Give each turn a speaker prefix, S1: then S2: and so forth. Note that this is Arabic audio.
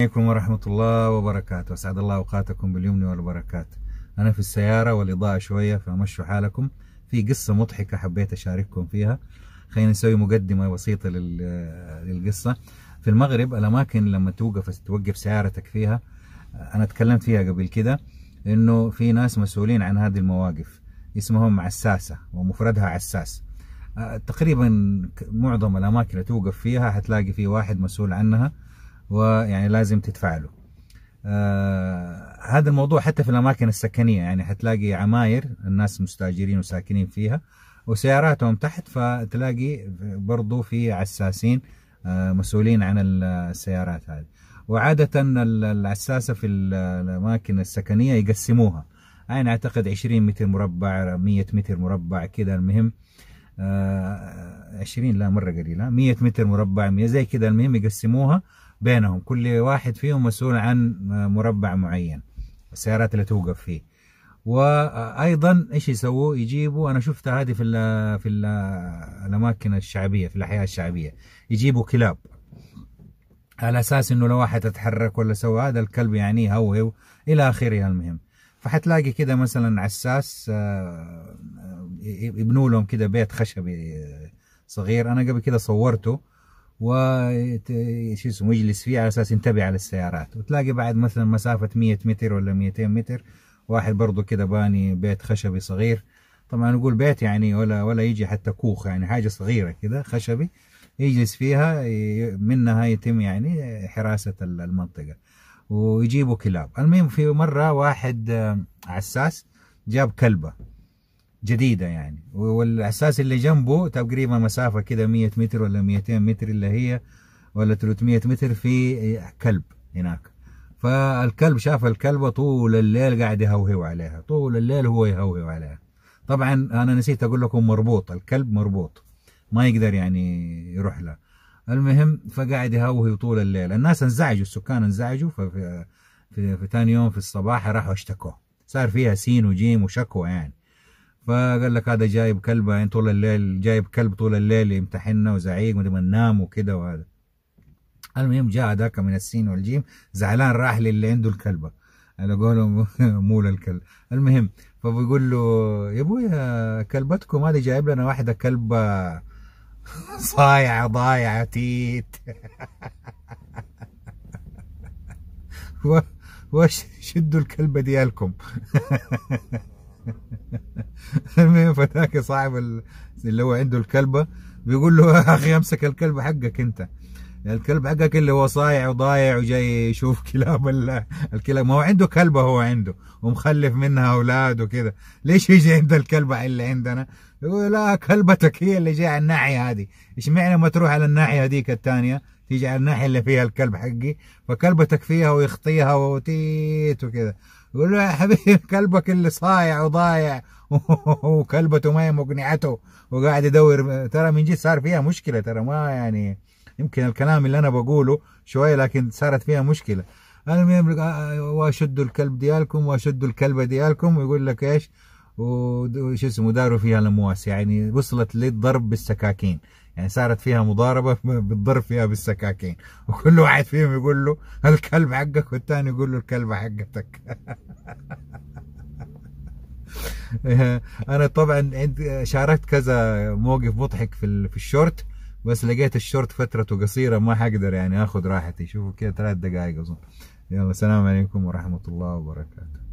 S1: عليكم ورحمة الله وبركاته أسعد الله أوقاتكم باليمن والبركات أنا في السيارة والإضاءة شوية فمشوا حالكم في قصة مضحكة حبيت أشارككم فيها خلينا نسوي مقدمة بسيطة للقصة في المغرب الأماكن لما توقف توقف سيارتك فيها أنا تكلمت فيها قبل كده إنه في ناس مسؤولين عن هذه المواقف اسمهم عساسة ومفردها عساس أه، تقريبا معظم الأماكن اللي توقف فيها حتلاقي في واحد مسؤول عنها ويعني لازم تدفع له آه هذا الموضوع حتى في الاماكن السكنيه يعني حتلاقي عماير الناس مستاجرين وساكنين فيها وسياراتهم تحت فتلاقي برضو في عساسين آه مسؤولين عن السيارات هذه وعادة العساسة في الأماكن السكنية يقسموها يعني أعتقد 20 متر مربع 100 متر مربع كذا المهم آه 20 لا مرة قليلة 100 متر مربع 100 زي كذا المهم يقسموها بينهم كل واحد فيهم مسؤول عن مربع معين السيارات اللي توقف فيه وايضا ايش يسووا يجيبوا انا شفت هذه في الـ في الـ الاماكن الشعبيه في الاحياء الشعبيه يجيبوا كلاب على اساس انه لو واحد اتحرك ولا سوى هذا الكلب يعني هو الى اخره المهم فحتلاقي كده مثلا عساس آه، آه، يبنوا لهم كده بيت خشبي صغير انا قبل كده صورته شو اسمه يجلس فيه على اساس ينتبه على السيارات وتلاقي بعد مثلا مسافه 100 متر ولا 200 متر واحد برضه كده باني بيت خشبي صغير طبعا نقول بيت يعني ولا ولا يجي حتى كوخ يعني حاجه صغيره كده خشبي يجلس فيها منها يتم يعني حراسه المنطقه ويجيبوا كلاب المهم في مره واحد آه، عساس جاب كلبه جديده يعني والاساس اللي جنبه تقريبا مسافه كده 100 متر ولا 200 متر اللي هي ولا 300 متر في كلب هناك فالكلب شاف الكلبه طول الليل قاعد يهوهو عليها طول الليل هو يهوهو عليها طبعا انا نسيت اقول لكم مربوط الكلب مربوط ما يقدر يعني يروح له المهم فقاعد يهوهو طول الليل الناس انزعجوا السكان انزعجوا ففي في, ثاني يوم في الصباح راحوا اشتكوا صار فيها سين وجيم وشكوى يعني فقال لك هذا جايب كلب يعني طول الليل جايب كلب طول الليل يمتحنا وزعيق ما ننام وكده وهذا المهم جاء ذاك من السين والجيم زعلان راح للي عنده الكلبه على قولهم مول الكلب المهم فبيقول له يا ابويا كلبتكم هذه جايب لنا واحده كلبه صايعه ضايعه تيت وشدوا الكلبه ديالكم المهم فتاك صاحب اللي هو عنده الكلبه بيقول له يا اخي امسك الكلب حقك انت الكلب حقك اللي هو صايع وضايع وجاي يشوف كلاب الكلاب ما هو عنده كلبه هو عنده ومخلف منها اولاد وكذا ليش يجي عند الكلبه اللي عندنا يقول لا كلبتك هي اللي جايه على الناحيه هذه ايش معنى ما تروح على الناحيه هذيك الثانيه تيجي على الناحيه اللي فيها الكلب حقي فكلبتك فيها ويخطيها وتيت وكذا يقول له يا حبيبي كلبك اللي صايع وضايع وكلبته ما هي مقنعته وقاعد يدور ترى من جد صار فيها مشكله ترى ما يعني يمكن الكلام اللي انا بقوله شويه لكن صارت فيها مشكله المهم آه، واشدوا الكلب ديالكم واشدوا الكلبه ديالكم ويقول لك ايش وش اسمه داروا فيها الامواس يعني وصلت للضرب بالسكاكين يعني صارت فيها مضاربة بالضرب فيها بالسكاكين وكل واحد فيهم يقول له الكلب حقك والثاني يقول له الكلبة حقتك انا طبعا شاركت كذا موقف مضحك في في الشورت بس لقيت الشورت فترته قصيره ما حقدر يعني اخذ راحتي شوفوا كده ثلاث دقائق اظن يلا السلام عليكم ورحمه الله وبركاته